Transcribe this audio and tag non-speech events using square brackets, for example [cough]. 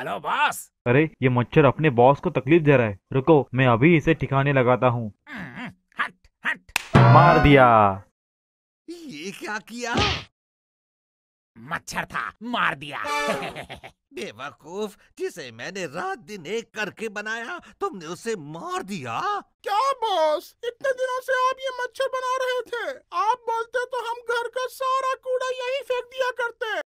hello boss अरे ये मच्छर अपने बॉस को तकलीफ दे रहा है रुको मैं अभी इसे ठिकाने लगाता हूँ हम्म, हम्म, हट हट मार दिया ये क्या किया मच्छर था मार दिया [laughs] बेवकूफ जिसे मैंने रात दिन एक करके बनाया तुमने उसे मार दिया क्या बॉस इतने दिनों से आप ये मच्छर बना रहे थे आप